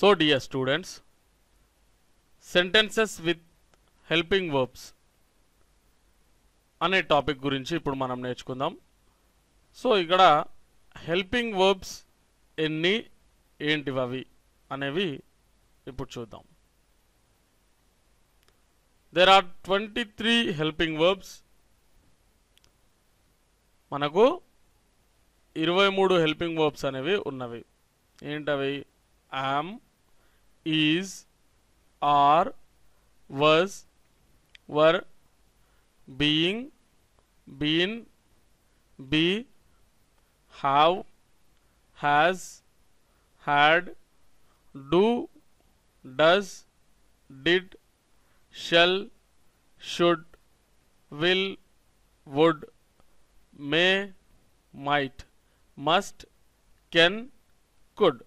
so dear students sentences with helping verbs అనే topic గురించి ఇప్పుడు మనం నేర్చుకుందాం సో ఇక్కడ హెల్పింగ్ వర్బ్స్ ఎన్ని ఏంటివి అవి అనేవి ఇప్పుడు చూద్దాం there are twenty three helping verbs మనకు ఇరవై మూడు హెల్పింగ్ వర్బ్స్ అనేవి ఉన్నవి ఏంటవి am is are, was were being been be have has had do does did shall should will would may might must can could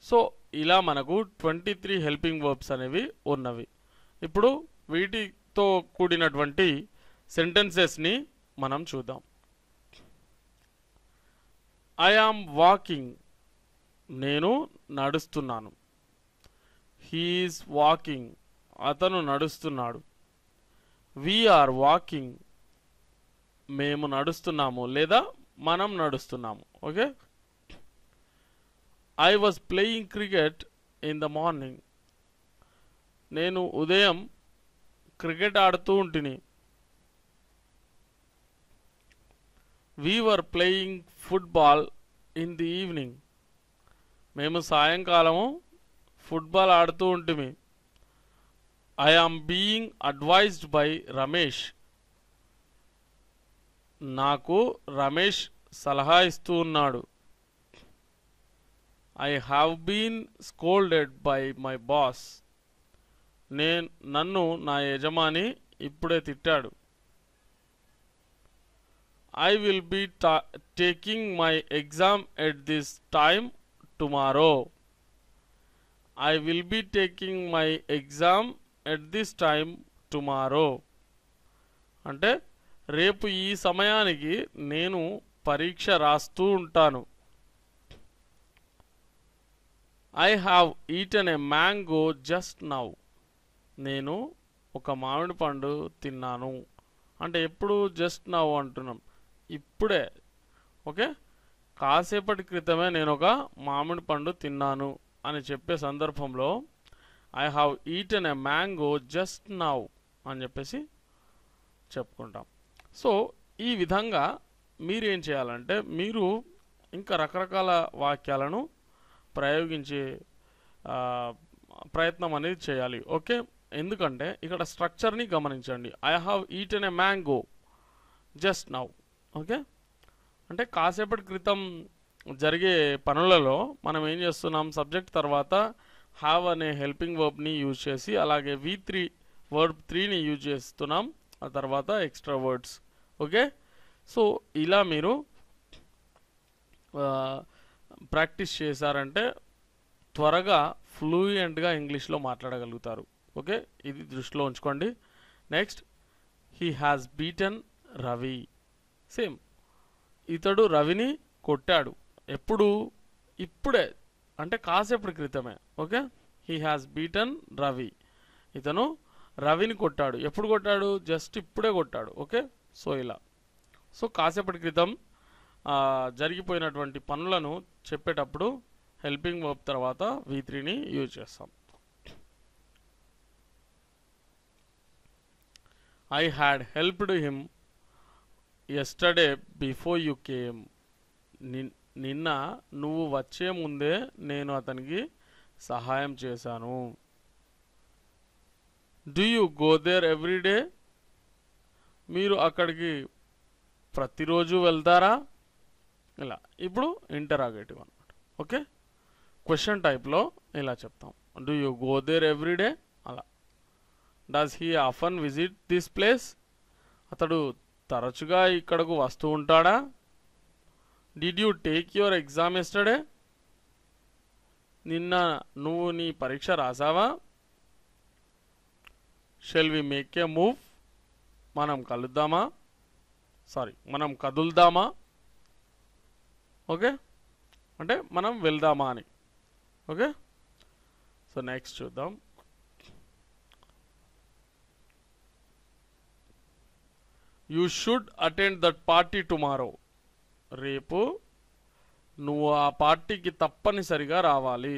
so ఇలా మనకు twenty three helping verbs అనేవి ఉన్నవి ఇప్పుడు వీటితో కూడినటువంటి సెంటెన్సెస్ని మనం చూద్దాం ఐ ఆమ్ వాకింగ్ నేను నడుస్తున్నాను హీఈస్ వాకింగ్ అతను నడుస్తున్నాడు వీఆర్ వాకింగ్ మేము నడుస్తున్నాము లేదా మనం నడుస్తున్నాము okay I was playing cricket in the morning నేను ఉదయం క్రికెట్ ఆడుతూ ఉంటిని we were playing football in the evening మేము సాయంకాలము ఫుట్బాల్ ఆడుతూ ఉంటుమి I am being advised by Ramesh నాకు రమేష్ సలహా ఇస్తూ ఉన్నాడు I have been scolded by my boss నేను నన్ను నా యజమాని ఇప్పుడే తిట్టాడు I will be taking my exam at this time tomorrow I will be taking my exam at this time tomorrow అంటే రేపు ఈ సమయానికి నేను పరీక్ష రాస్తూ ఉంటాను I have eaten a mango just now నేను ఒక మామిడి పండు తిన్నాను అంటే ఎప్పుడు జస్ట్ నౌ అంటున్నాం ఇప్పుడే ఓకే కాసేపటి క్రితమే నేను ఒక మామిడి పండు తిన్నాను అని చెప్పే సందర్భంలో I have eaten a mango just now అని చెప్పేసి చెప్పుకుంటాం సో ఈ విధంగా మీరేం చేయాలంటే మీరు ఇంకా రకరకాల వాక్యాలను ప్రయోగించే ప్రయత్నం అనేది చేయాలి ఓకే ఎందుకంటే ఇక్కడ స్ట్రక్చర్ని గమనించండి I eat an a mango just now okay అంటే కాసేపటి క్రితం జరిగే పనులలో మనం ఏం చేస్తున్నాం సబ్జెక్ట్ తర్వాత హ్యావ్ అనే హెల్పింగ్ వర్బ్ని యూజ్ చేసి అలాగే వి త్రీ వర్బ్ త్రీని యూజ్ చేస్తున్నాం ఆ తర్వాత ఎక్స్ట్రా వర్డ్స్ ఓకే సో ఇలా మీరు ప్రాక్టీస్ చేశారంటే త్వరగా ఫ్లూయెంట్గా ఇంగ్లీష్లో మాట్లాడగలుగుతారు ఓకే ఇది దృష్టిలో ఉంచుకోండి next he has beaten Ravi same ఇతడు రవిని కొట్టాడు ఎప్పుడు ఇప్పుడే అంటే కాసేపటి క్రితమే okay he has beaten Ravi ఇతను రవిని కొట్టాడు ఎప్పుడు కొట్టాడు జస్ట్ ఇప్పుడే కొట్టాడు ఓకే సో ఇలా సో కాసేపటి క్రితం జరిగిపోయినటువంటి పనులను చెప్పేటప్పుడు హెల్పింగ్ వర్బ్ తర్వాత వి త్రీని యూజ్ చేస్తాం I had helped him yesterday before you came నిన్న నువ్వు వచ్చే ముందే నేను అతనికి సహాయం చేశాను do you go there everyday మీరు అక్కడికి ప్రతిరోజు వెళ్తారా ఇలా ఇప్పుడు ఇంటరాగేటివ్ అనమాట ఓకే క్వశ్చన్ టైప్లో ఇలా చెప్తాం do you go there everyday అలా does he often visit this place అతడు తరచుగా ఇక్కడకు వస్తూ ఉంటాడా did you take your exam yesterday నిన్న నువ్వు నీ పరీక్ష రాసావా shall we make a move మనం కలుద్దామా సారీ మనం కదులుదామా ఓకే అంటే మనం వెళ్దామా అని ఓకే సో నెక్స్ట్ చూద్దాం you should attend that party tomorrow రేపు నువ్వు ఆ పార్టీకి తప్పనిసరిగా రావాలి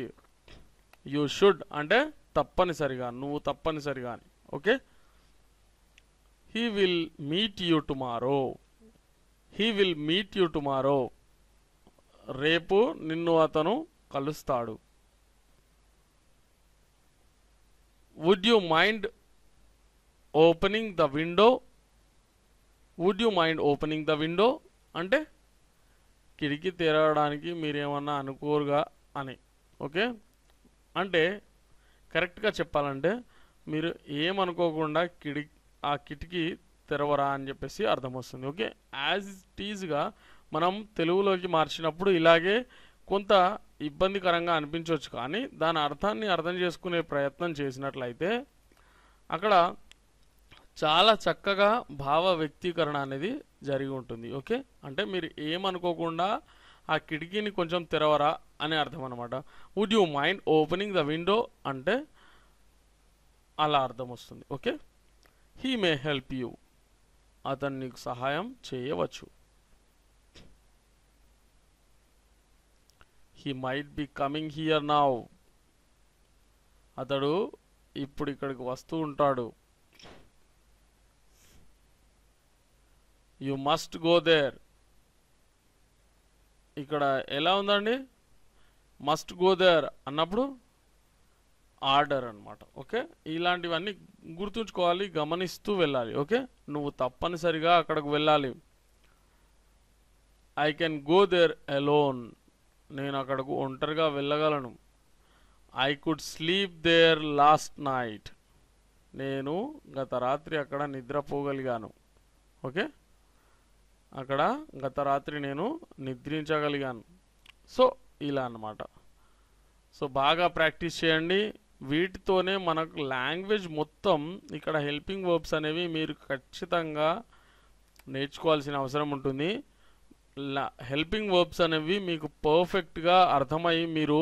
యూ షుడ్ అంటే తప్పనిసరిగా నువ్వు తప్పనిసరిగా అని okay he will meet you tomorrow he will meet you tomorrow రేపు నిన్ను అతను కలుస్తాడు would you mind opening the window would you mind opening the window అంటే కిటికీ తెరవడానికి మీరేమన్నా అనుకోరుగా అని ఓకే అంటే కరెక్ట్గా చెప్పాలంటే మీరు ఏమనుకోకుండా కిడి ఆ కిటికీ తెరవరా అని చెప్పేసి అర్థం వస్తుంది ఓకే యాజ్ ఇట్ ఈజ్గా మనం తెలుగులోకి మార్చినప్పుడు ఇలాగే కొంత ఇబ్బందికరంగా అనిపించవచ్చు కానీ దాని అర్థాన్ని అర్థం చేసుకునే ప్రయత్నం చేసినట్లయితే అక్కడ చాలా చక్కగా భావ వ్యక్తీకరణ అనేది జరిగి ఉంటుంది ఓకే అంటే మీరు ఏమనుకోకుండా ఆ కిటికీని కొంచెం తెరవరా అని అర్థం అనమాట would you mind opening the window అంటే అలా అర్థం వస్తుంది okay he may help you అతను నీకు సహాయం చేయవచ్చు he might be coming here now అతడు ఇప్పుడు ఇక్కడికి వస్తూ ఉంటాడు యు మస్ట్ గో దేర్ ఇక్కడ ఎలా ఉందండి మస్ట్ గో దేర్ అన్నప్పుడు ఆర్డర్ అనమాట ఓకే ఇలాంటివన్నీ గుర్తుంచుకోవాలి గమనిస్తూ వెళ్ళాలి ఓకే నువ్వు తప్పనిసరిగా అక్కడికి వెళ్ళాలి I can go there alone నేను అక్కడకు ఒంటరిగా వెళ్ళగలను I could sleep there last night నేను గత రాత్రి అక్కడ నిద్రపోగలిగాను ఓకే అక్కడ గత రాత్రి నేను నిద్రించగలిగాను సో ఇలా అనమాట సో బాగా ప్రాక్టీస్ చేయండి వీటితోనే మనకు లాంగ్వేజ్ మొత్తం ఇక్కడ హెల్పింగ్ వర్బ్స్ అనేవి మీరు ఖచ్చితంగా నేర్చుకోవాల్సిన అవసరం ఉంటుంది హెల్పింగ్ వర్బ్స్ అనేవి మీకు పర్ఫెక్ట్గా అర్థమయ్యి మీరు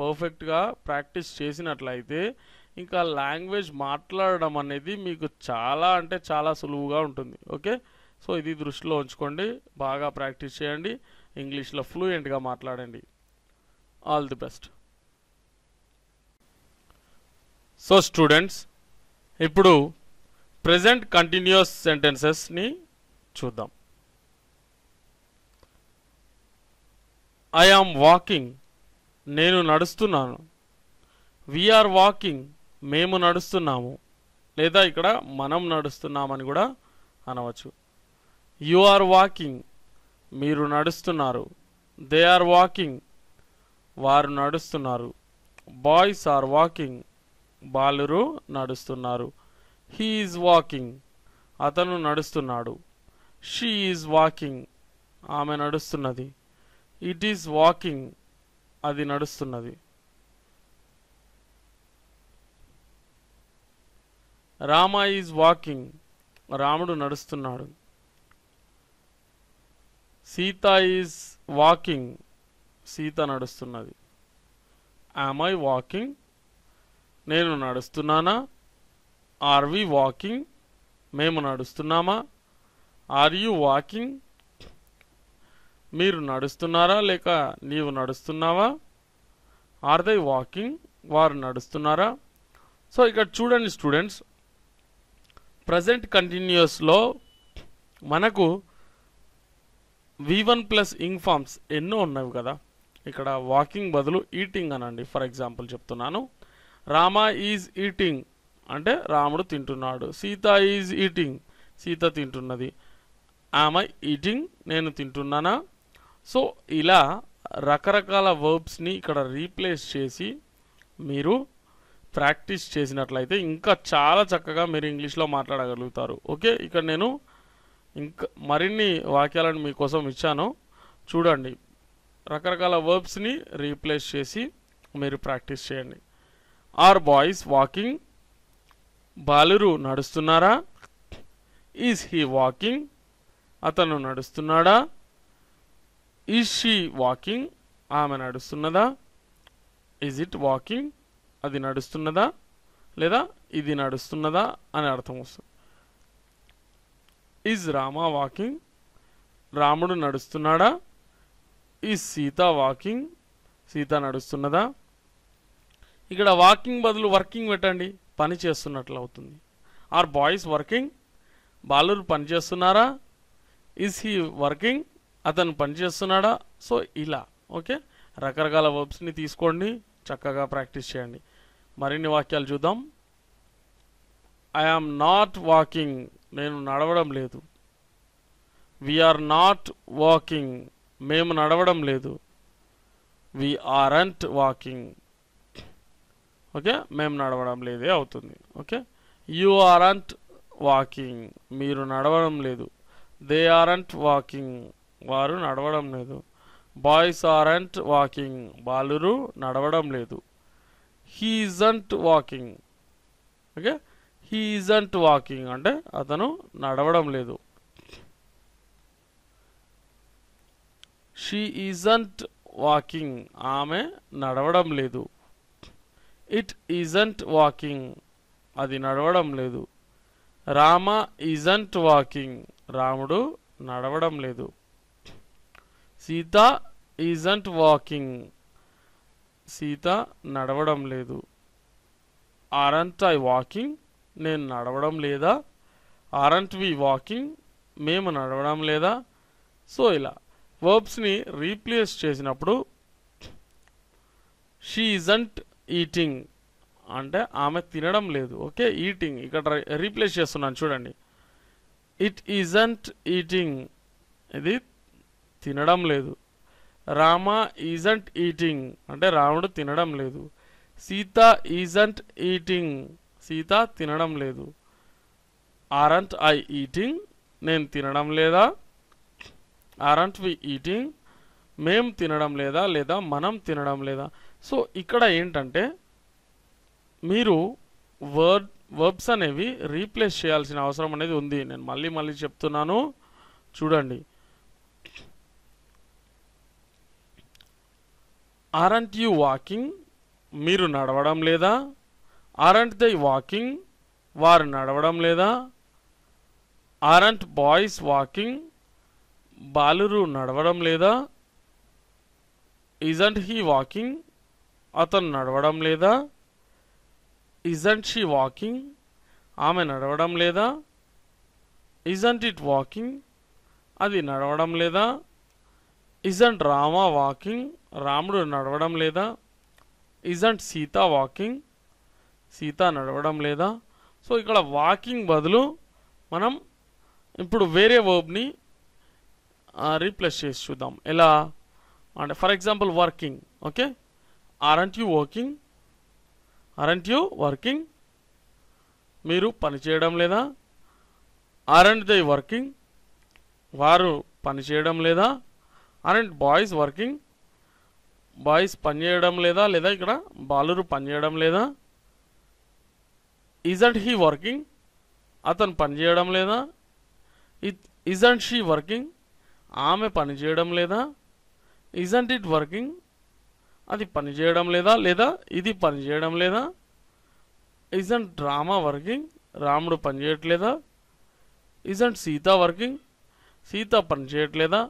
పర్ఫెక్ట్గా ప్రాక్టీస్ చేసినట్లయితే ఇంకా లాంగ్వేజ్ మాట్లాడడం అనేది మీకు చాలా అంటే చాలా సులువుగా ఉంటుంది ఓకే సో ఇది దృష్టిలో ఉంచుకోండి బాగా ప్రాక్టీస్ చేయండి ఇంగ్లీష్లో ఫ్లూయెంట్గా మాట్లాడండి all the best so students ఇప్పుడు ప్రజెంట్ కంటిన్యూస్ సెంటెన్సెస్ని చూద్దాం ఐ ఆమ్ వాకింగ్ నేను నడుస్తున్నాను వీఆర్ వాకింగ్ మేము నడుస్తున్నాము లేదా ఇక్కడ మనం నడుస్తున్నామని కూడా అనవచ్చు యు ఆర్ వాకింగ్ మీరు నడుస్తున్నారు దే ఆర్ వాకింగ్ వారు నడుస్తున్నారు బాయ్స్ ఆర్ వాకింగ్ బాలురు నడుస్తున్నారు హీ ఈజ్ వాకింగ్ అతను నడుస్తున్నాడు షీ ఈజ్ వాకింగ్ ఆమె నడుస్తున్నది ఇట్ ఈజ్ వాకింగ్ అది నడుస్తున్నది రామ ఈజ్ వాకింగ్ రాముడు నడుస్తున్నాడు సీత ఈజ్ వాకింగ్ సీత నడుస్తున్నది యామ్ ఐ వాకింగ్ నేను నడుస్తున్నానా ఆర్ వి వాకింగ్ మేము నడుస్తున్నామా ఆర్ యు వాకింగ్ మీరు నడుస్తున్నారా లేక నీవు నడుస్తున్నావా ఆర్ దై వాకింగ్ వారు నడుస్తున్నారా సో ఇక్కడ చూడండి స్టూడెంట్స్ ప్రజెంట్ కంటిన్యూస్లో మనకు V one plus ing forms ఎన్నో ఉన్నవి కదా ఇక్కడ వాకింగ్ బదులు ఈటింగ్ అనండి ఫర్ ఎగ్జాంపుల్ చెప్తున్నాను రామ ఈజ్ ఈటింగ్ అంటే రాముడు తింటున్నాడు సీత ఈజ్ ఈటింగ్ సీత తింటున్నది ఆమె ఈటింగ్ నేను తింటున్నానా సో ఇలా రకరకాల వర్బ్స్ని ఇక్కడ రీప్లేస్ చేసి మీరు ప్రాక్టీస్ చేసినట్లయితే ఇంకా చాలా చక్కగా మీరు ఇంగ్లీష్లో మాట్లాడగలుగుతారు ఓకే ఇక్కడ నేను ఇంకా మరిన్ని వాక్యాలను మీకోసం ఇచ్చాను చూడండి రకరకాల వర్బ్స్ని రీప్లేస్ చేసి మీరు ప్రాక్టీస్ చేయండి ఆర్ బాయ్స్ వాకింగ్ బాలురు నడుస్తున్నారా ఈజ్ హీ వాకింగ్ అతను నడుస్తున్నాడా ఈజ్ షీ వాకింగ్ ఆమె నడుస్తున్నదా ఈజ్ ఇట్ వాకింగ్ అది నడుస్తున్నదా లేదా ఇది నడుస్తున్నదా అని అర్థం వస్తుంది ఈజ్ రామా వాకింగ్ రాముడు నడుస్తున్నాడా ఈ సీత వాకింగ్ సీత నడుస్తున్నదా ఇక్కడ వాకింగ్ బదులు వర్కింగ్ పెట్టండి పని చేస్తున్నట్లు అవుతుంది ఆర్ బాయ్స్ వర్కింగ్ బాలురు పని చేస్తున్నారా ఈజ్ హీ వర్కింగ్ అతను పనిచేస్తున్నాడా సో ఇలా ఓకే రకరకాల వర్బ్స్ని తీసుకోండి చక్కగా ప్రాక్టీస్ చేయండి మరిన్ని వాక్యాలు చూద్దాం ఐ ఆమ్ నాట్ వాకింగ్ నేను నడవడం లేదు వీఆర్ నాట్ వాకింగ్ మేము నడవడం లేదు వి అంట్ వాకింగ్ ఓకే మేము నడవడం లేదే అవుతుంది ఓకే యు అంట్ వాకింగ్ మీరు నడవడం లేదు దే ఆర్ అంట్ వాకింగ్ వారు నడవడం లేదు బాయ్స్ ఆర్ంట్ వాకింగ్ బాలురు నడవడం లేదు he aren't walking okay he aren't walking అంటే అతను నడవడం లేదు షీ ఈజంట్ వాకింగ్ ఆమె నడవడం లేదు ఇట్ ఈజంట్ వాకింగ్ అది నడవడం లేదు రామ ఈజంట్ వాకింగ్ రాముడు నడవడం లేదు సీత ఈజంట్ వాకింగ్ సీత నడవడం లేదు ఆరంట్ ఐ వాకింగ్ నేను నడవడం లేదా ఆరంట్ వి వాకింగ్ మేము నడవడం లేదా సో ఇలా వర్బ్స్ని రీప్లేస్ చేసినప్పుడు షీ ఈజంట్ ఈటింగ్ అంటే ఆమె తినడం లేదు ఓకే ఈటింగ్ ఇక్కడ రీప్లేస్ చేస్తున్నాను చూడండి ఇట్ ఈజంట్ ఈటింగ్ ఇది తినడం లేదు రామ ఈజంట్ ఈటింగ్ అంటే రాముడు తినడం లేదు సీత ఈజంట్ ఈటింగ్ సీత తినడం లేదు ఆరంట్ ఐ ఈటింగ్ నేను తినడం లేదా ఆరంట్ వి ఈటింగ్ మేం తినడం లేదా లేదా మనం తినడం లేదా సో ఇక్కడ ఏంటంటే మీరు వర్డ్ వర్బ్స్ అనేవి రీప్లేస్ చేయాల్సిన అవసరం అనేది ఉంది నేను మళ్ళీ మళ్ళీ చెప్తున్నాను చూడండి ఆరంట్ యు వాకింగ్ మీరు నడవడం లేదా ఆరంట్ దై వాకింగ్ వారు నడవడం లేదా ఆరంట్ బాయ్స్ వాకింగ్ బాలురు నడవడం లేదా ఇజంట్ హీ వాకింగ్ అతను నడవడం లేదా ఇజంట్ షీ వాకింగ్ ఆమె నడవడం లేదా ఇజంట్ ఇట్ వాకింగ్ అది నడవడం లేదా ఇజంట్ రామ వాకింగ్ రాముడు నడవడం లేదా ఇజంట్ సీత వాకింగ్ సీత నడవడం లేదా సో ఇక్కడ వాకింగ్ బదులు మనం ఇప్పుడు వేరే వర్బ్ని రీప్లేస్ చేసి చూద్దాం ఎలా అంటే for example working okay aren't you working aren't you working మీరు పని చేయడం లేదా అండ్ దే వర్కింగ్ వారు పని చేయడం లేదా అరెంట్ బాయ్స్ వర్కింగ్ బాయ్స్ పనిచేయడం లేదా లేదా ఇక్కడ బాలురు పనిచేయడం లేదా ఇజంట్ హీ వర్కింగ్ అతను పనిచేయడం లేదా ఇజంట్ షీ వర్కింగ్ ఆమె పనిచేయడం లేదా ఇజంట్ ఇట్ వర్కింగ్ అది పనిచేయడం లేదా లేదా ఇది పనిచేయడం లేదా ఇజంట్ డ్రామా వర్కింగ్ రాముడు పనిచేయట్లేదా ఇజంట్ సీత వర్కింగ్ సీత పనిచేయట్లేదా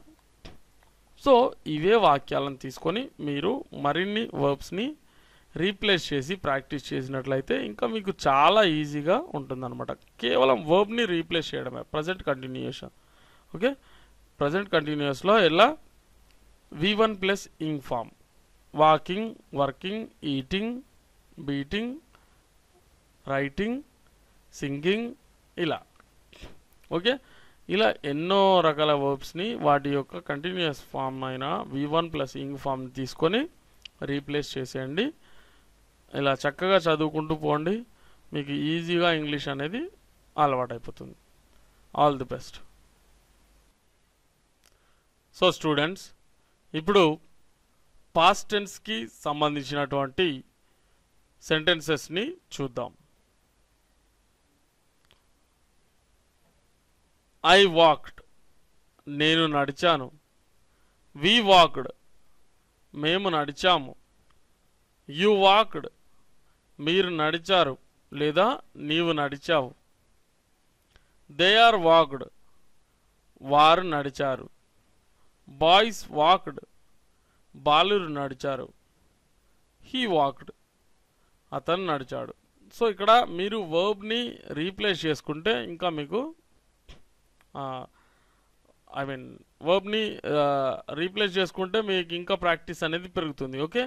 సో ఇవే వాక్యాలను తీసుకొని మీరు మరిన్ని వర్బ్స్ని రీప్లేస్ చేసి ప్రాక్టీస్ చేసినట్లయితే ఇంకా మీకు చాలా ఈజీగా ఉంటుందన్నమాట కేవలం వర్బ్ని రీప్లేస్ చేయడమే ప్రజెంట్ కంటిన్యూషన్ ఓకే ప్రజెంట్ కంటిన్యూస్లో ఎలా V one plus ing form walking working eating beating writing singing ఇలా ఓకే ఇలా ఎన్నో రకాల వర్బ్స్ని వాటి యొక్క కంటిన్యూస్ ఫామ్ అయిన V one plus ing form తీసుకొని రీప్లేస్ చేసేయండి ఇలా చక్కగా చదువుకుంటూ పోండి మీకు ఈజీగా ఇంగ్లీష్ అనేది అలవాటైపోతుంది all the best so students ఇప్పుడు పాస్ టెన్స్కి సంబంధించినటువంటి సెంటెన్సెస్ని చూద్దాం ఐ వాక్డ్ నేను నడిచాను వి వాక్డ్ మేము నడిచాము యు వాక్డ్ మీరు నడిచారు లేదా నీవు నడిచావు దే ఆర్ వాక్డ్ వారు నడిచారు బాయ్స్ వాక్డ్ బాలురు నడిచారు హీ వాక్డ్ అతను నడిచాడు సో ఇక్కడ మీరు వర్బ్ని రీప్లేస్ చేసుకుంటే ఇంకా మీకు ఐ మీన్ వర్బ్ని రీప్లేస్ చేసుకుంటే మీకు ఇంకా ప్రాక్టీస్ అనేది పెరుగుతుంది ఓకే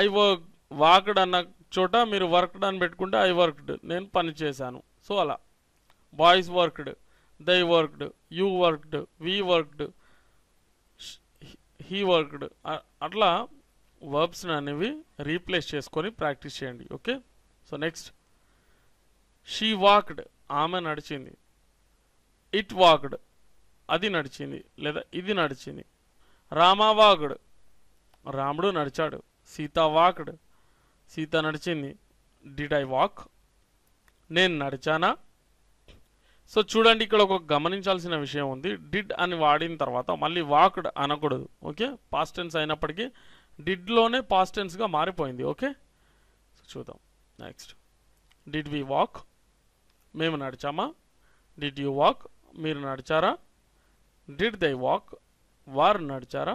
ఐ వర్క్ వాక్డ్ అన్న చోట మీరు వర్క్డ్ అని పెట్టుకుంటే ఐ వర్క్డ్ నేను పని చేశాను సో అలా boys worked they worked you worked we worked he worked అట్లా వర్బ్స్ అనేవి రీప్లేస్ చేసుకొని ప్రాక్టీస్ చేయండి okay so next she walked ఆమె నడిచింది ఇట్ వాక్డ్ అది నడిచింది లేదా ఇది నడిచింది రామా వాక్డ్ రాముడు నడిచాడు సీత వాక్డ్ సీత నడిచింది డిడ్ ఐ వాక్ నేను నడిచానా సో చూడండి ఇక్కడ ఒక గమనించాల్సిన విషయం ఉంది డిడ్ అని వాడిన తర్వాత మళ్ళీ వాక్డ్ అనకూడదు ఓకే పాస్ట్ టెన్స్ అయినప్పటికీ డిడ్లోనే పాస్ట్ టెన్స్గా మారిపోయింది ఓకే చూద్దాం నెక్స్ట్ డిడ్ వి వాక్ మేము నడిచామా డిడ్ యూ వాక్ మీరు నడిచారా డిడ్ దై వాక్ వారు నడిచారా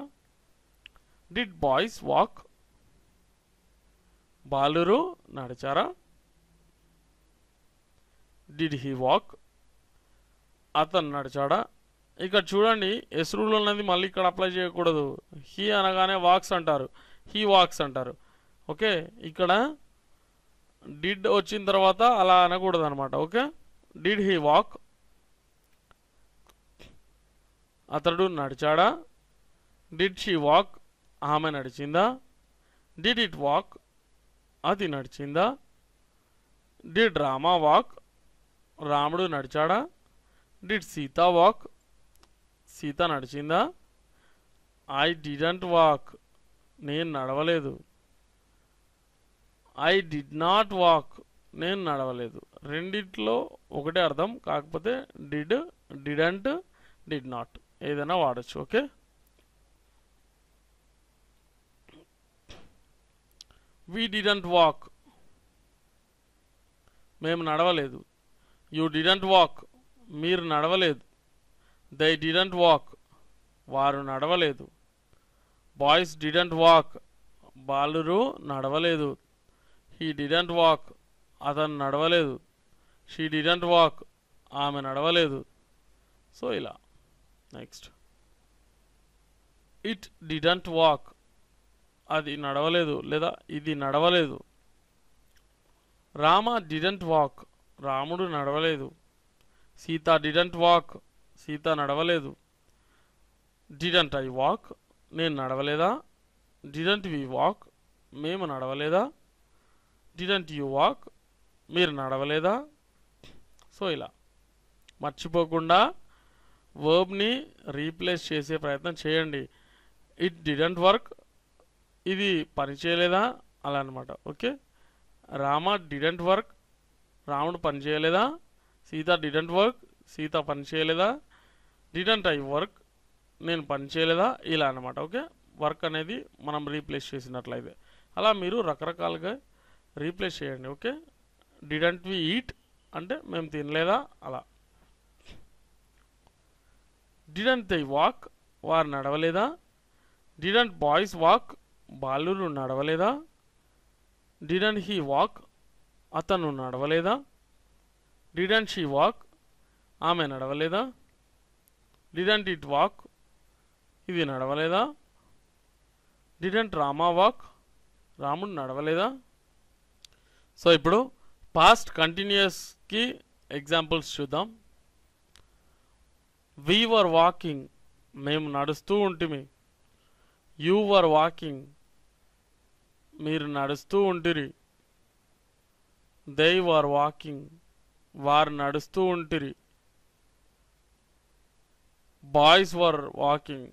డిడ్ బాయ్స్ వాక్ బాలురు నడిచారా డిడ్ హీ వాక్ అతను నడిచాడా ఇక్కడ చూడండి ఎసురులు అన్నది మళ్ళీ ఇక్కడ అప్లై చేయకూడదు హీ అనగానే వాక్స్ అంటారు హీ వాక్స్ అంటారు ఓకే ఇక్కడ డిడ్ వచ్చిన తర్వాత అలా అనకూడదు అనమాట ఓకే డిడ్ హీ వాక్ అతడు నడిచాడా డిడ్ షీ వాక్ ఆమె నడిచిందా డిడ్ ఇట్ వాక్ అది నడిచిందా డిడ్ రామా వాక్ రాముడు నడిచాడా డిడ్ సీతా వాక్ సీత నడిచిందా ఐ డిడంట్ వాక్ నేను నడవలేదు ఐ డిడ్ నాట్ వాక్ నేను నడవలేదు రెండిట్లో ఒకటే అర్థం కాకపోతే డిడ్ డిడంట్ డిడ్ నాట్ ఏదైనా వాడచ్చు ఓకే వీ డిడంట్ వాక్ మేము నడవలేదు యూ డిడంట్ వాక్ మీరు నడవలేదు దై డిడంట్ వాక్ వారు నడవలేదు బాయ్స్ డిడంట్ వాక్ బాలురు నడవలేదు హీ డిడంట్ వాక్ అతను నడవలేదు షీ డిడంట్ వాక్ ఆమె నడవలేదు సో ఇలా నెక్స్ట్ ఇట్ డిడంట్ వాక్ అది నడవలేదు లేదా ఇది నడవలేదు రామ డిడంట్ వాక్ రాముడు నడవలేదు సీత డిడంట్ వాక్ సీత నడవలేదు డిడంట్ ఐ వాక్ నేను నడవలేదా డిడంట్ వి వాక్ మేము నడవలేదా డిడంట్ యు వాక్ మీరు నడవలేదా సో ఇలా మర్చిపోకుండా వర్బ్ని రీప్లేస్ చేసే ప్రయత్నం చేయండి ఇట్ డిడంట్ వర్క్ ఇది పనిచేయలేదా అలా అనమాట ఓకే రామ డిడంట్ వర్క్ రాముడు పని చేయలేదా సీత డిడంట్ వర్క్ సీత పని చేయలేదా డిడెంట్ ఐ వర్క్ నేను పని చేయలేదా ఇలా అనమాట ఓకే వర్క్ అనేది మనం రీప్లేస్ చేసినట్లయితే అలా మీరు రకరకాలుగా రీప్లేస్ చేయండి ఓకే డిడంట్ వి ఈట్ అంటే మేము తినలేదా అలా డిడంట్ దై వాక్ వారు నడవలేదా డిడంట్ బాయ్స్ వాక్ బాలురు నడవలేదా డిడంట్ హీ వాక్ అతను నడవలేదా డిడంట్ షీ వాక్ ఆమె నడవలేదా డిడంట్ ఇట్ వాక్ ఇది నడవలేదా డిడంట్ రామా వాక్ రాముడు నడవలేదా సో ఇప్పుడు పాస్ట్ కంటిన్యూస్కి ఎగ్జాంపుల్స్ చూద్దాం వీ వర్ వాకింగ్ మేము నడుస్తూ ఉంటిమి యూ వర్ వాకింగ్ మీరు నడుస్తూ ఉంటిరి దే వర్ వాకింగ్ వారు నడుస్తూ ఉంటిరి బాయ్స్ వర్ వాకింగ్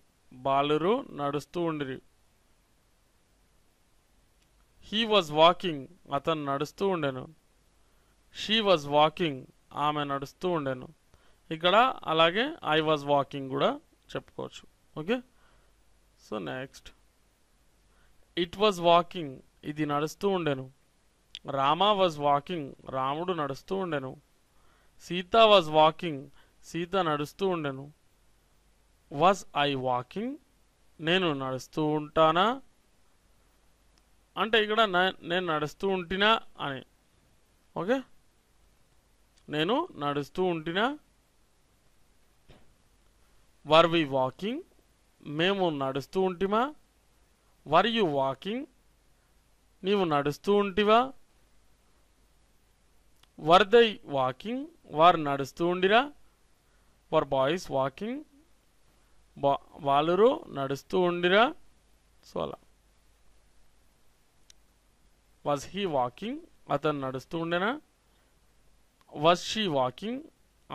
బాలురు నడుస్తూ ఉండిరి హీ వాజ్ వాకింగ్ అతను నడుస్తూ ఉండెను షీ వాజ్ వాకింగ్ ఆమె నడుస్తూ ఉండెను ఇక్కడ అలాగే ఐ వాజ్ వాకింగ్ కూడా చెప్పుకోవచ్చు okay so next it was walking ఇది నడుస్తూ ఉండెను రామా వాజ్ వాకింగ్ రాముడు నడుస్తూ ఉండెను సీత వాజ్ వాకింగ్ సీత నడుస్తూ ఉండెను వాజ్ ఐ వాకింగ్ నేను నడుస్తూ ఉంటానా అంటే ఇక్కడ నేను నడుస్తూ ఉంటినా అని ఓకే నేను నడుస్తూ ఉంటినా వర్ వి వాకింగ్ మేము నడుస్తూ ఉంటిమా వర్ యు వాకింగ్ నీవు నడుస్తూ ఉంటివా వర్ దై వాకింగ్ వారు నడుస్తూ ఉండిరా వర్ బాయ్స్ వాకింగ్ వాళ్ళు వాళ్ళురు నడుస్తూ ఉండిరా సో అలా వాజ్ హీ వాకింగ్ అతను నడుస్తూ ఉండేనా వాజ్ షీ వాకింగ్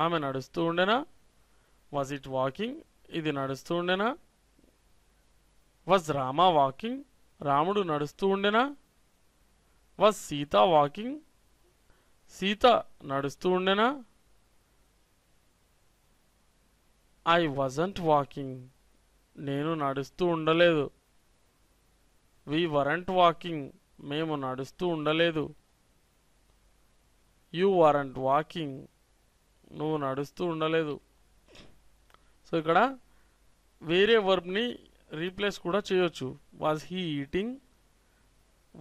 ఆమె నడుస్తూ ఉండేనా వాజ్ ఇట్ వాకింగ్ ఇది నడుస్తూ ఉండెనా వాజ్ రామా వాకింగ్ రాముడు నడుస్తూ ఉండెనా వాజ్ సీత వాకింగ్ సీత నడుస్తూ ఉండెనా ఐ వజంట్ వాకింగ్ నేను నడుస్తూ ఉండలేదు వి వరంట్ వాకింగ్ మేము నడుస్తూ ఉండలేదు యు వరంట్ వాకింగ్ నువ్వు నడుస్తూ ఉండలేదు సో ఇక్కడ వేరే వర్బ్ని రీప్లేస్ కూడా చేయొచ్చు was he eating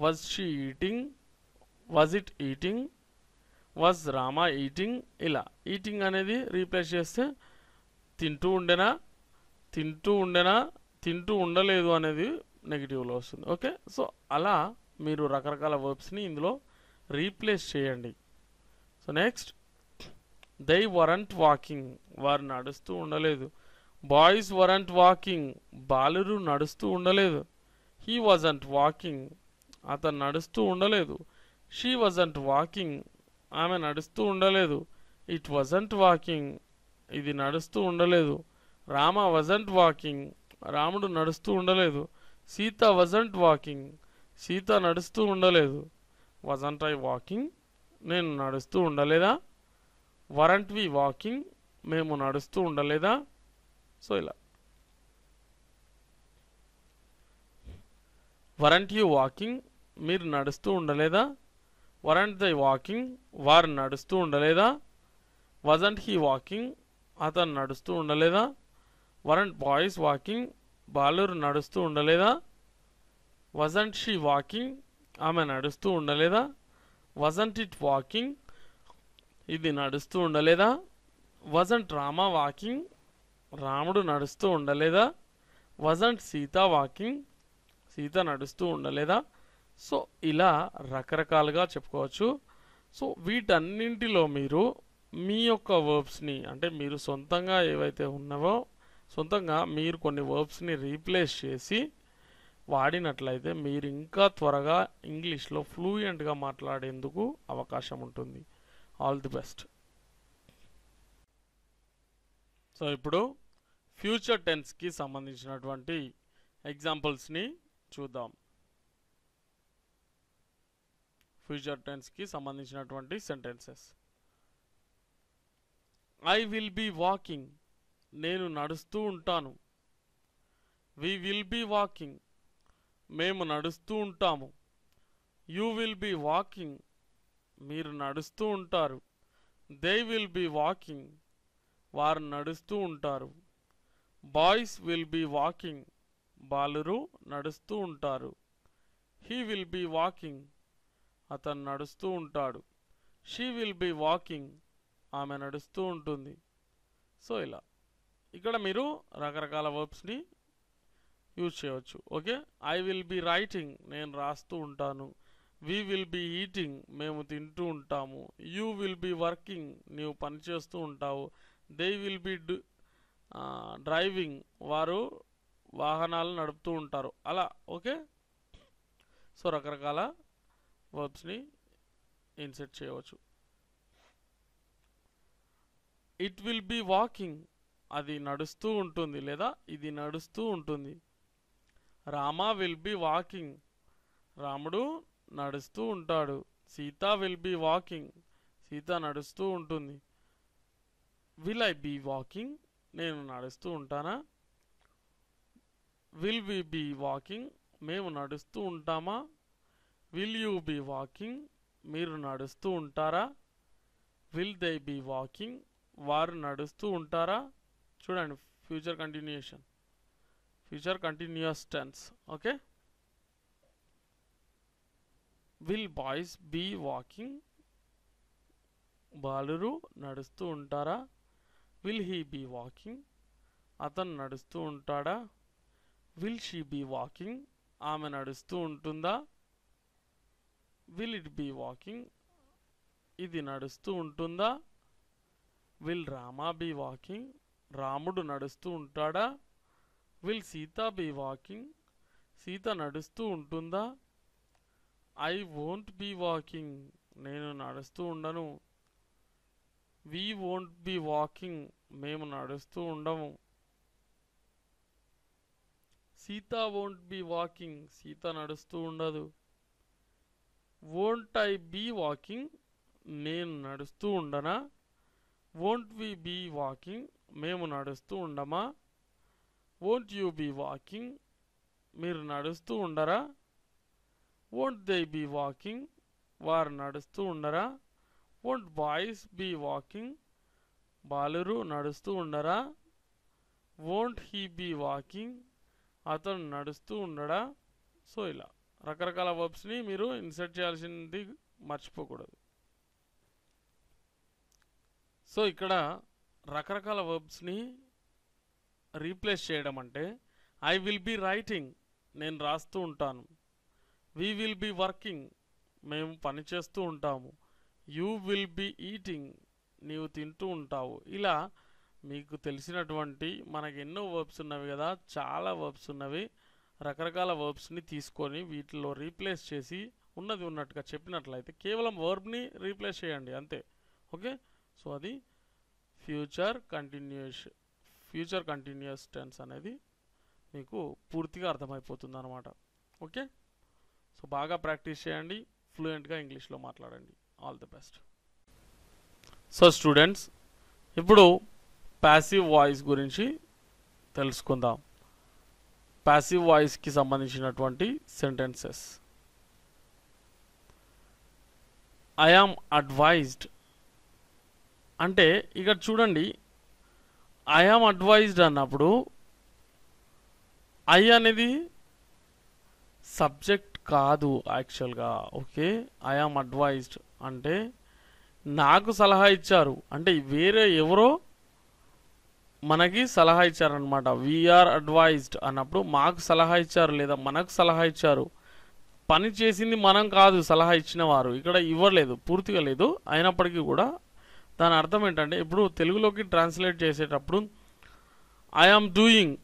was she eating was it eating was Rama eating ఇలా ఈటింగ్ అనేది రీప్లేస్ చేస్తే తింటూ ఉండేనా తింటూ ఉండేనా తింటూ ఉండలేదు అనేది నెగిటివ్లో వస్తుంది ఓకే సో అలా మీరు రకరకాల వర్బ్స్ని ఇందులో రీప్లేస్ చేయండి so next they weren't walking వారు నడుస్తూ ఉండలేదు బాయ్స్ వరంట్ వాకింగ్ బాలురు నడుస్తూ ఉండలేదు హీ వాజంట్ వాకింగ్ అతను నడుస్తూ ఉండలేదు షీ వాజంట్ వాకింగ్ ఆమె నడుస్తూ ఉండలేదు ఇట్ వజంట్ వాకింగ్ ఇది నడుస్తూ ఉండలేదు రామ వజంట్ వాకింగ్ రాముడు నడుస్తూ ఉండలేదు సీత వజంట్ వాకింగ్ సీత నడుస్తూ ఉండలేదు వజంట్ ఐ వాకింగ్ నేను నడుస్తూ ఉండలేదా వరంట్ వి వాకింగ్ మేము నడుస్తూ ఉండలేదా సో ఇలా వరంట్ యూ వాకింగ్ మీరు నడుస్తూ ఉండలేదా వరంట్ దై వాకింగ్ వారు నడుస్తూ ఉండలేదా వజంట్ హీ వాకింగ్ అతను నడుస్తూ ఉండలేదా వరంట్ బాయ్స్ వాకింగ్ బాలూరు నడుస్తూ ఉండలేదా వజంట్ షీ వాకింగ్ ఆమె నడుస్తూ ఉండలేదా వజంట్ ఇట్ వాకింగ్ ఇది నడుస్తూ ఉండలేదా వజంట్ రామ వాకింగ్ రాముడు నడుస్తూ ఉండలేదా వజంట్ సీత వాకింగ్ సీత నడుస్తూ ఉండలేదా సో ఇలా రకరకాలుగా చెప్పుకోవచ్చు సో వీటన్నింటిలో మీరు మీ యొక్క వర్బ్స్ని అంటే మీరు సొంతంగా ఏవైతే ఉన్నావో సొంతంగా మీరు కొన్ని వర్బ్స్ని రీప్లేస్ చేసి వాడినట్లయితే మీరు ఇంకా త్వరగా ఇంగ్లీష్లో ఫ్లూయెంట్గా మాట్లాడేందుకు అవకాశం ఉంటుంది ఆల్ ది బెస్ట్ సో ఇప్పుడు ఫ్యూచర్ టెన్స్కి సంబంధించినటువంటి ఎగ్జాంపుల్స్ని చూద్దాం ఫ్యూచర్ టెన్స్కి సంబంధించినటువంటి sentences I will be walking నేను నడుస్తూ ఉంటాను వి విల్ బీ వాకింగ్ మేము నడుస్తూ ఉంటాము యూ విల్ బీ వాకింగ్ మీరు నడుస్తూ ఉంటారు దే విల్ బి వాకింగ్ వారు నడుస్తూ ఉంటారు బాయ్స్ విల్ బి వాకింగ్ బాలురు నడుస్తూ ఉంటారు హీ విల్ బి వాకింగ్ అతను నడుస్తూ ఉంటాడు షీ విల్ బి వాకింగ్ ఆమె నడుస్తూ ఉంటుంది సో ఇలా ఇక్కడ మీరు రకరకాల వర్బ్స్ని యూజ్ చేయవచ్చు okay I will be writing నేను రాస్తూ ఉంటాను వీ విల్ బి ఈటింగ్ మేము తింటూ ఉంటాము యూ విల్ బి వర్కింగ్ నీవు పనిచేస్తూ ఉంటావు దే విల్ బి డ్రైవింగ్ వారు వాహనాలు నడుపుతూ ఉంటారు అలా ఓకే సో రకరకాల వర్బ్స్ని ఇన్సెట్ చేయవచ్చు ఇట్ విల్ బి వాకింగ్ అది నడుస్తూ ఉంటుంది లేదా ఇది నడుస్తూ ఉంటుంది రామా విల్ బి వాకింగ్ రాముడు నడుస్తూ ఉంటాడు Sita will be walking Sita నడుస్తూ ఉంటుంది విల్ ఐ బీ వాకింగ్ నేను నడుస్తూ ఉంటానా విల్ వి బీ వాకింగ్ మేము నడుస్తూ ఉంటామా విల్ యూ బీ వాకింగ్ మీరు నడుస్తూ ఉంటారా విల్ దే బీ వాకింగ్ వారు నడుస్తూ ఉంటారా చూడండి future continuation future continuous tense okay will boys be walking బాలురు నడుస్తూ ఉంటారా విల్ హీ బీ వాకింగ్ అతను నడుస్తూ ఉంటాడా విల్ షీ బీ వాకింగ్ ఆమె నడుస్తూ ఉంటుందా విల్ ఇట్ బీ వాకింగ్ ఇది నడుస్తూ ఉంటుందా విల్ రామా బీ వాకింగ్ రాముడు నడుస్తూ ఉంటాడా will Sita be walking Sita నడుస్తూ ఉంటుందా ఐ వోంట్ బీ వాకింగ్ నేను నడుస్తూ ఉండను వి వోంట్ బీ వాకింగ్ మేము నడుస్తూ ఉండము Sita won't be walking Sita నడుస్తూ ఉండదు వోంట్ ఐ బీ వాకింగ్ నేను నడుస్తూ ఉండనా వోంట్ వి బీ వాకింగ్ మేము నడుస్తూ ఉండమా వోంట్ యూ బీ వాకింగ్ మీరు నడుస్తూ ఉండరా వోంట్ దే బీ వాకింగ్ వారు నడుస్తూ ఉండరా వోంట్ బాయ్స్ బీ వాకింగ్ బాలురు నడుస్తూ ఉండరా వోంట్ హీ బీ వాకింగ్ అతను నడుస్తూ ఉండడా సో ఇలా రకరకాల వర్బ్స్ని మీరు ఇన్సర్ట్ చేయాల్సింది మర్చిపోకూడదు సో ఇక్కడ రకరకాల వర్బ్స్ని రీప్లేస్ చేయడం అంటే ఐ విల్ బీ రైటింగ్ నేను రాస్తూ ఉంటాను వీ విల్ బీ వర్కింగ్ మేము పనిచేస్తూ ఉంటాము యూ విల్ బీ ఈటింగ్ నీవు తింటూ ఉంటావు ఇలా మీకు తెలిసినటువంటి మనకి ఎన్నో వర్బ్స్ ఉన్నవి కదా చాలా వర్బ్స్ ఉన్నవి రకరకాల వర్బ్స్ని తీసుకొని వీటిలో రీప్లేస్ చేసి ఉన్నది ఉన్నట్టుగా చెప్పినట్లయితే కేవలం వర్బ్ని రీప్లేస్ చేయండి అంతే ఓకే సో అది future continuous future continuous tense అనేది మీకు పూర్తిగా అర్థమైపోతుంది అనమాట ఓకే సో బాగా ప్రాక్టీస్ చేయండి ఫ్లూయెంట్గా ఇంగ్లీష్లో మాట్లాడండి all the best so students ఇప్పుడు ప్యాసివ్ వాయిస్ గురించి తెలుసుకుందాం ప్యాసివ్ వాయిస్కి సంబంధించినటువంటి సెంటెన్సెస్ ఐ ఆమ్ అడ్వైజ్డ్ అంటే ఇక్కడ చూడండి ఐ ఆమ్ అడ్వైజ్డ్ అన్నప్పుడు ఐ అనేది సబ్జెక్ట్ కాదు యాక్చువల్గా ఓకే ఐఆమ్ అడ్వైజ్డ్ అంటే నాకు సలహా ఇచ్చారు అంటే వేరే ఎవరో మనకి సలహా ఇచ్చారనమాట వీఆర్ అడ్వైజ్డ్ అన్నప్పుడు మాకు సలహా ఇచ్చారు లేదా మనకు సలహా ఇచ్చారు పని చేసింది మనం కాదు సలహా ఇచ్చిన వారు ఇక్కడ ఇవ్వలేదు పూర్తిగా లేదు అయినప్పటికీ కూడా దాని అర్థం ఏంటంటే ఇప్పుడు తెలుగులోకి ట్రాన్స్లేట్ చేసేటప్పుడు ఐఆమ్ డూయింగ్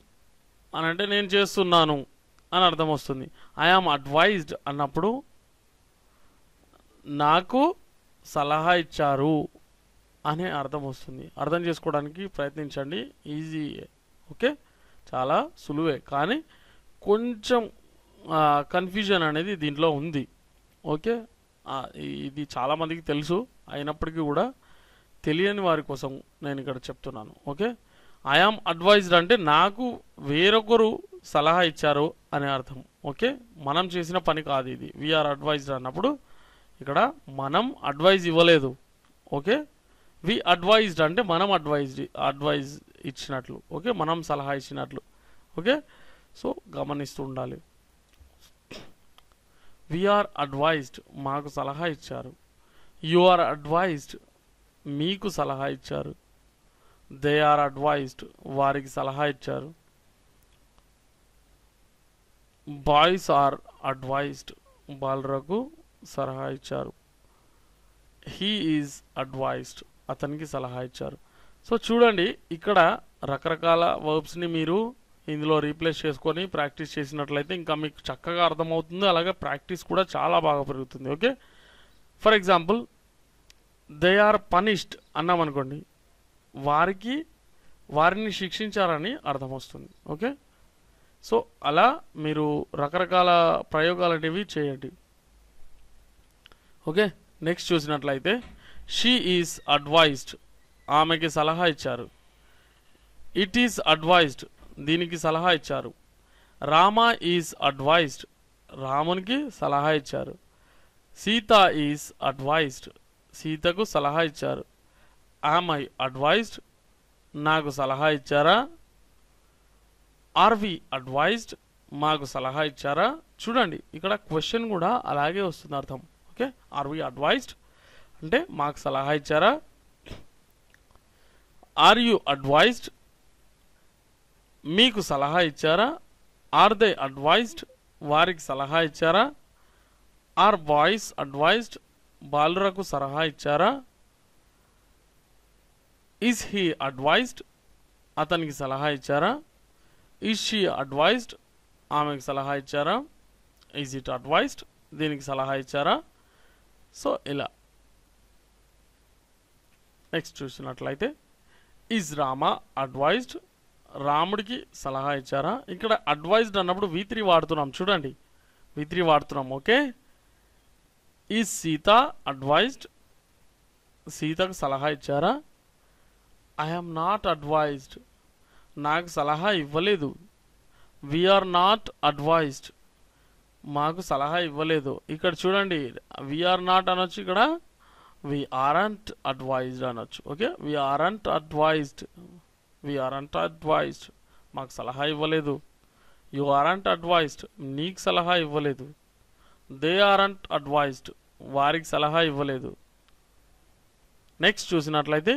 అని అంటే నేను చేస్తున్నాను అని అర్థం వస్తుంది ఐఆమ్ అడ్వైజ్డ్ అన్నప్పుడు నాకు సలహా ఇచ్చారు అనే అర్థం వస్తుంది అర్థం చేసుకోవడానికి ప్రయత్నించండి ఈజీ ఓకే చాలా సులువే కానీ కొంచెం కన్ఫ్యూజన్ అనేది దీంట్లో ఉంది ఓకే ఇది చాలామందికి తెలుసు అయినప్పటికీ కూడా తెలియని వారి కోసం నేను ఇక్కడ చెప్తున్నాను ఓకే ఐఆమ్ అడ్వైజ్డ్ అంటే నాకు వేరొకరు సలహా ఇచ్చారు అనే అర్థం ఓకే మనం చేసిన పని కాదు ఇది వీఆర్ అడ్వైజ్డ్ అన్నప్పుడు ఇక్కడ మనం అడ్వైజ్ ఇవ్వలేదు ఓకే వి అడ్వైజ్డ్ అంటే మనం అడ్వైజ్డ్ అడ్వైజ్ ఇచ్చినట్లు ఓకే మనం సలహా ఇచ్చినట్లు ఓకే సో గమనిస్తూ ఉండాలి వీఆర్ అడ్వైజ్డ్ మాకు సలహా ఇచ్చారు యు ఆర్ అడ్వైజ్డ్ మీకు సలహా ఇచ్చారు దే ఆర్ అడ్వైజ్డ్ వారికి సలహా ఇచ్చారు బాయ్స్ ఆర్ అడ్వైజ్డ్ బాలురకు సలహా ఇచ్చారు హీ ఈజ్ అడ్వైజ్డ్ అతనికి సలహా ఇచ్చారు సో చూడండి ఇక్కడ రకరకాల వర్బ్స్ని మీరు ఇందులో రీప్లేస్ చేసుకొని ప్రాక్టీస్ చేసినట్లయితే ఇంకా మీకు చక్కగా అర్థమవుతుంది అలాగే ప్రాక్టీస్ కూడా చాలా బాగా పెరుగుతుంది okay for example they are punished అన్నామనుకోండి వారికి వారిని శిక్షించారని అర్థమొస్తుంది ఓకే సో అలా మీరు రకరకాల ప్రయోగాలు అనేవి చేయండి ఓకే నెక్స్ట్ చూసినట్లయితే షీ ఈజ్ అడ్వైజ్డ్ ఆమెకి సలహా ఇచ్చారు ఇట్ ఈస్ అడ్వైజ్డ్ దీనికి సలహా ఇచ్చారు రామ ఈజ్ అడ్వైజ్డ్ రామునికి సలహా ఇచ్చారు సీత ఈజ్ అడ్వైజ్డ్ సీతకు సలహా ఇచ్చారు ఆమ్ ఐ అడ్వైజ్డ్ నాకు సలహా ఇచ్చారా ఆర్ వి అడ్వైజ్డ్ మాకు సలహా ఇచ్చారా చూడండి ఇక్కడ క్వశ్చన్ కూడా అలాగే వస్తుంది అర్థం ఓకే ఆర్ వి అడ్వైజ్డ్ అంటే మాకు సలహా ఇచ్చారా ఆర్ యు అడ్వైజ్డ్ మీకు సలహా ఇచ్చారా ఆర్ దే అడ్వైజ్డ్ వారికి సలహా ఇచ్చారా ఆర్ బాయ్స్ అడ్వైజ్డ్ బాలురకు సలహా ఇచ్చారా ఈజ్ హీ అడ్వైజ్డ్ అతనికి సలహా ఇచ్చారా ఈజ్ షీ అడ్వైజ్డ్ ఆమెకి సలహా ఇచ్చారా ఈజ్ ఇట్ అడ్వైజ్డ్ దీనికి సలహా ఇచ్చారా సో ఇలా నెక్స్ట్ చూసినట్లయితే ఈజ్ రామ అడ్వైజ్డ్ రాముడికి సలహా ఇచ్చారా ఇక్కడ అడ్వైజ్డ్ అన్నప్పుడు విత్రి వాడుతున్నాం చూడండి విత్రి వాడుతున్నాం ఓకే ఈజ్ సీత అడ్వైజ్డ్ సీతకు సలహా ఇచ్చారా ఐ ఆమ్ నాట్ అడ్వైజ్డ్ నాకు సలహా ఇవ్వలేదు వీఆర్ నాట్ అడ్వైజ్డ్ మాకు సలహా ఇవ్వలేదు ఇక్కడ చూడండి వీఆర్ నాట్ అనొచ్చు ఇక్కడ వి అంట్ అడ్వైజ్డ్ అనొచ్చు ఓకే వి అంట్ అడ్వైజ్డ్ వి అంట్ అడ్వైజ్డ్ మాకు సలహా ఇవ్వలేదు యు ఆర్ంట్ అడ్వైజ్డ్ నీకు సలహా ఇవ్వలేదు దే ఆర్ంట్ అడ్వైజ్డ్ వారికి సలహా ఇవ్వలేదు నెక్స్ట్ చూసినట్లయితే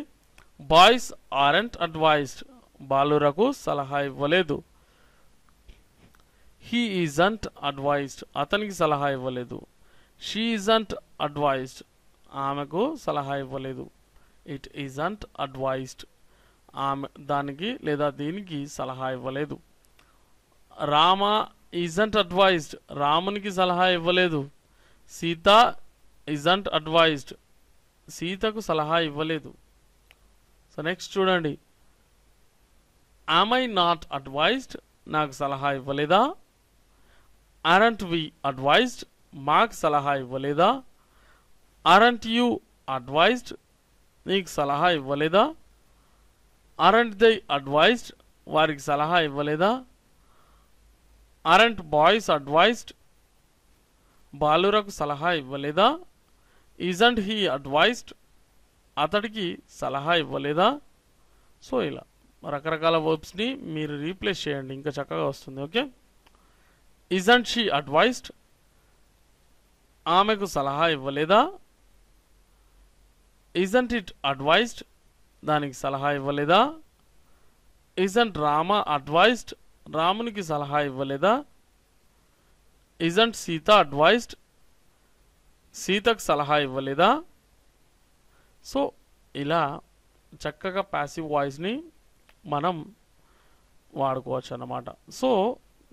బాయ్స్ ఆరెంట్ అడ్వైజ్డ్ బాలురకు సలహా ఇవ్వలేదు హీ ఈజంట్ అడ్వైజ్డ్ అతనికి సలహా ఇవ్వలేదు షీ ఈజంట్ అడ్వైజ్డ్ ఆమెకు సలహా ఇవ్వలేదు ఇట్ ఈజంట్ అడ్వైజ్డ్ ఆమె దానికి లేదా దీనికి సలహా ఇవ్వలేదు రామ ఈజంట్ అడ్వైజ్డ్ రామునికి సలహా ఇవ్వలేదు సీత ఈజంట్ అడ్వైజ్డ్ సీతకు సలహా ఇవ్వలేదు సో నెక్స్ట్ చూడండి ఐ నాట్ అడ్వైజ్డ్ నాకు సలహా ఇవ్వలేదా అరంట్ వి అడ్వైజ్డ్ మాకు సలహా ఇవ్వలేదా అరంట్ యూ అడ్వైజ్డ్ నీకు సలహా ఇవ్వలేదా అరంట్ దై అడ్వైజ్డ్ వారికి సలహా ఇవ్వలేదా అరంట్ బాయ్స్ అడ్వైజ్డ్ బాలురకు సలహా ఇవ్వలేదా ఈజంట్ హీ అడ్వైజ్డ్ అతడికి సలహా ఇవ్వలేదా సో ఇలా రకరకాల వర్బ్స్ని మీరు రీప్లేస్ చేయండి ఇంకా చక్కగా వస్తుంది ఓకే అండ్ షీ అడ్వైస్డ్ ఆమెకు సలహా ఇవ్వలేదా ఇజంట్ ఇట్ అడ్వైస్డ్ దానికి సలహా ఇవ్వలేదా ఇజంట్ రామ అడ్వైస్డ్ రామునికి సలహా ఇవ్వలేదా ఇజంట్ సీత అడ్వైస్డ్ సీతకు సలహా ఇవ్వలేదా సో ఇలా చక్కగా ప్యాసివ్ వాయిస్ని మనం వాడుకోవచ్చు అన్నమాట సో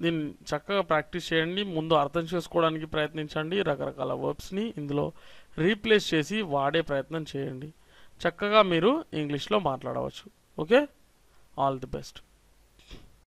దీన్ని చక్కగా ప్రాక్టీస్ చేయండి ముందు అర్థం చేసుకోవడానికి ప్రయత్నించండి రకరకాల వర్బ్స్ని ఇందులో రీప్లేస్ చేసి వాడే ప్రయత్నం చేయండి చక్కగా మీరు ఇంగ్లీష్లో మాట్లాడవచ్చు ఓకే ఆల్ ది బెస్ట్